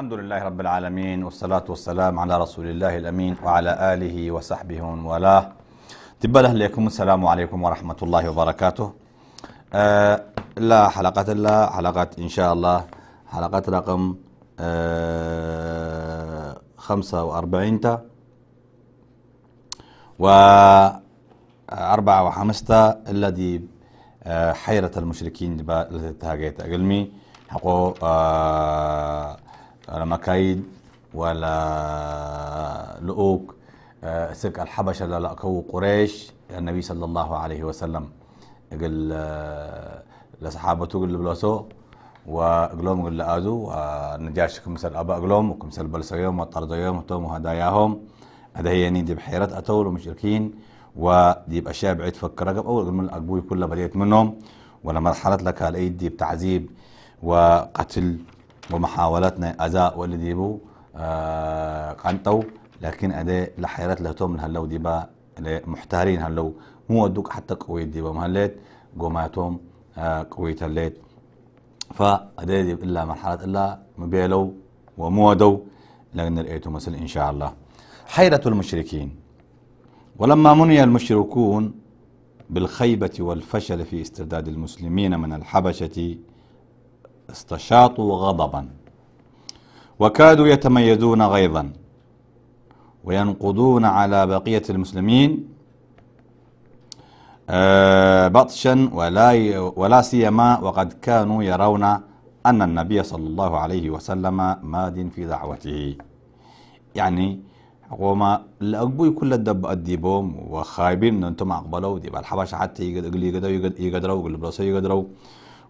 الحمد لله رب العالمين والصلاة والسلام على رسول الله الأمين وعلى آله وصحبه ومن والاه تبا طيب، لكم السلام عليكم ورحمة الله وبركاته آه لا حلقة لا حلقة إن شاء الله حلقة رقم آه خمسة وأربعين تا وأربعة وخمسة الذي آه، حيرة المشركين تهاجيت أقلمي حقو آه رمكايد مكايد ولا لؤوك آه، سك الحبشة لقوا قريش النبي صلى الله عليه وسلم قل آه، لصحابته قل بلاسو وقلوم قل لآزو نجاش كمسل أبا قلوم وكمثل بلسيهم وطرديهم وطوم وهداياهم هذا هي يعني دي بحيرات أتول ومشركين ودي بأشياء بعيد فكر رقب أول من الأقبوي كلها بديت منهم ولا مرحلة لك هالأيد دي بتعذيب وقتل ومحاولاتنا أداء واللي ديبو آه قنطو لكن أداء لحيرات من هلو ديبا محتارين هلو مو ودوك حتى قوية ديبا مهلت قوماتهم آه قوية الليت فأداء ديب إلا مرحلة إلا مبيلو ومودو لأن رأيتم مثل إن شاء الله حيرة المشركين ولما مني المشركون بالخيبة والفشل في استرداد المسلمين من الحبشة استشاطوا غضبا وكادوا يتميزون غيظا وينقضون على بقية المسلمين آه، بطشا ولا ولا سيما وقد كانوا يرون أن النبي صلى الله عليه وسلم ماد في دعوته يعني وما لأقبوي كل الدب أديبهم وخايبين أنتم أقبلوا ديب الحبشة حتى يقدروا يقدروا يقدروا يقدروا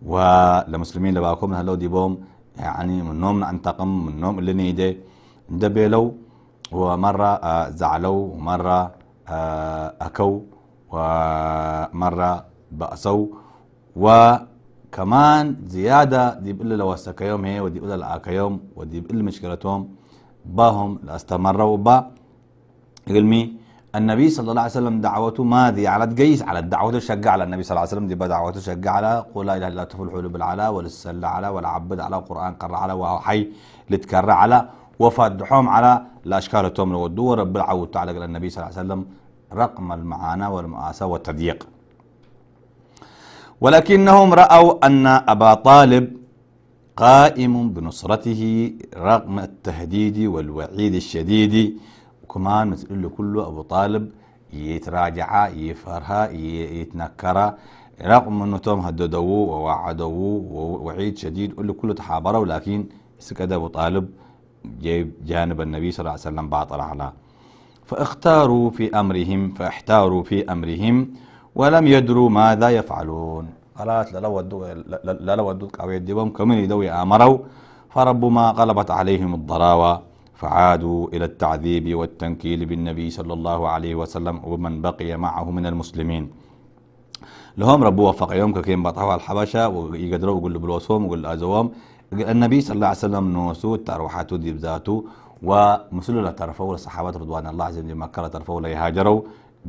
ولمسلمين اللي باكم هلو دي بوم يعني من نوم انتقم من نوم اللي نيدي ندبيلو ومرة آه، زعلوا ومرة آه، أكو ومرة بأسوا وكمان زيادة دي بقل لو يوم هي ودي بقل يوم ودي بقل مشكلتهم باهم لاستمروا با يقول مي النبي صلى الله عليه وسلم دعوته ما دي على تقيس على الدعوة تشجع على النبي صلى الله عليه وسلم دي دعوة تشجع على قل لا إله إلا تفلحوا بالعلا وللسل على والعبد على القرآن قر على وحي لتكر على وفدحهم على الأشكال التوم والدور رب العود تعالى قال النبي صلى الله عليه وسلم رقم المعاناة والمآساة والتضييق ولكنهم رأوا أن أبا طالب قائم بنصرته رغم التهديد والوعيد الشديد كمان مسؤول كله أبو طالب يتراجع يفرها يتنكر رغم انه توم هددوه ووعدوه ووعيد شديد قال له كله تحابره ولكن سكد ابو طالب جايب جانب النبي صلى الله عليه وسلم باطل على فاختاروا في امرهم فاحتاروا في امرهم ولم يدروا ماذا يفعلون قالت لا ودوك لا يدبهم كمن يدوي امروا فربما غلبت عليهم الضراوه فعادوا إلى التعذيب والتنكيل بالنبي صلى الله عليه وسلم ومن بقي معه من المسلمين لهم ربو وفق يوم كيم بطحوا الحبشة ويقدروا يقولوا بلوسهم يقولوا أزوهم النبي صلى الله عليه وسلم نوسو تروحاتو ديب ذاتو ومسلولة ترفوا الصحابات رضوان الله عز وجل مكة لترفوا يهاجروا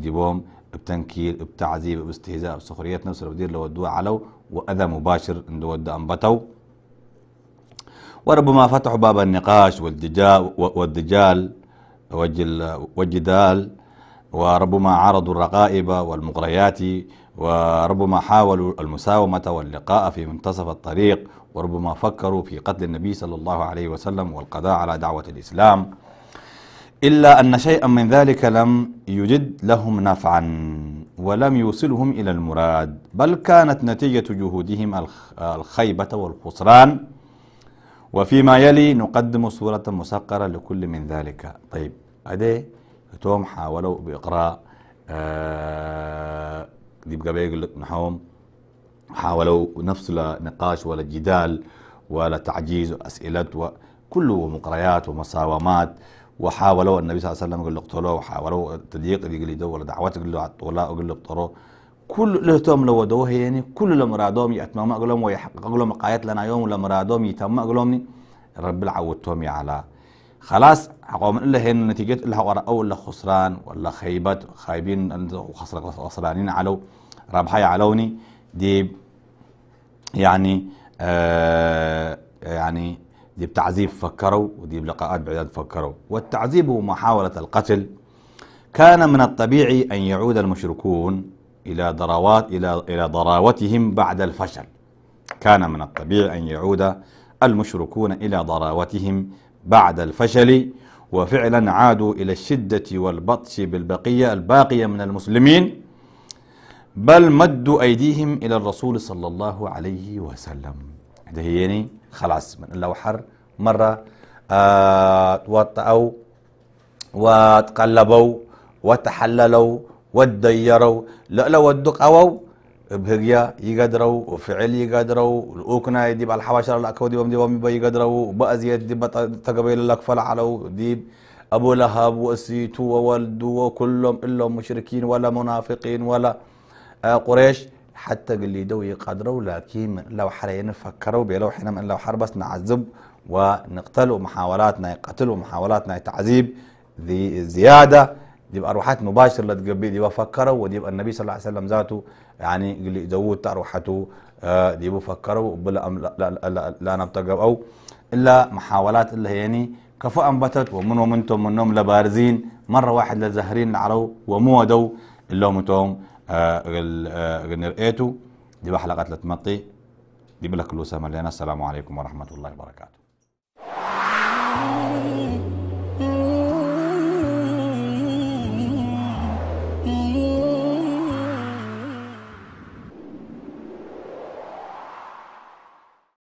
ديبهم بتنكيل بتعذيب باستهزاء بسخرية نفس الودير لو علو وأذى مباشر عند ود أنبتوا وربما فتحوا باب النقاش والدجال والدجال والجدال وربما عرضوا الرقائب والمغريات وربما حاولوا المساومة واللقاء في منتصف الطريق وربما فكروا في قتل النبي صلى الله عليه وسلم والقضاء على دعوة الإسلام إلا أن شيئا من ذلك لم يجد لهم نفعا ولم يوصلهم إلى المراد بل كانت نتيجة جهودهم الخيبة والخسران وفيما يلي نقدم صورة مسقرة لكل من ذلك طيب أدي توم حاولوا بإقراء آه يبقى بيقول لك نحوم حاولوا نفس نقاش ولا جدال ولا تعجيز أسئلة وكله مقريات ومساومات وحاولوا النبي صلى الله عليه وسلم يقول له اقتلوه وحاولوا تضييق يقول له دعوات يقول له طلاق يقول له اقتلوه كل لهتم لو دوه يعني كل لمرادهم يتمم أقولهم ويحقق أقولهم قايت لنا يوم لمرادهم يتم أقولهم رب العودتهم على خلاص عقوم إلا هن نتيجة إلا أو إلا خسران ولا خيبت خايبين وخسر خسرانين علو ربحة علوني دي يعني آه يعني دي بتعذيب فكروا ودي بلقاءات بعداد فكروا والتعذيب هو محاولة القتل كان من الطبيعي أن يعود المشركون إلى ضروات إلى إلى ضراوتهم بعد الفشل كان من الطبيعي أن يعود المشركون إلى ضراوتهم بعد الفشل وفعلا عادوا إلى الشدة والبطش بالبقية الباقية من المسلمين بل مدوا أيديهم إلى الرسول صلى الله عليه وسلم ده يعني خلاص من الأوحر مرة آه توطأوا وتقلبوا وتحللوا لا لا ودق اوو بهجيا يقدروا وفعل يقدروا الأوكنا يديب على الحواشر الأكو دي بمدي بمي يقدروا بأزيد دي تقبيل لك على ديب أبو لهب وأسيتو وولد وكلهم إلا مشركين ولا منافقين ولا قريش حتى قليدو يقدروا لكن لو حرين فكروا بلو حنا من لو حربس نعذب ونقتلوا محاولاتنا يقتلوا محاولاتنا تعذيب ذي زيادة دي يبقى روحات لتقبي دي فكروا ودي بقى النبي صلى الله عليه وسلم ذاته يعني اللي داوود تاع آه دي فكروا بلا أم لا لا لا, لا, لا نبتقى أو إلا محاولات إلا يعني كفاء أنبتت ومن ومنتم منهم لبارزين مرة واحد لزهرين عرو ومودوا اللي هم توم آه، غنرقيتو آه، دي بحلقة لتمطي دي بلك علينا السلام عليكم ورحمة الله وبركاته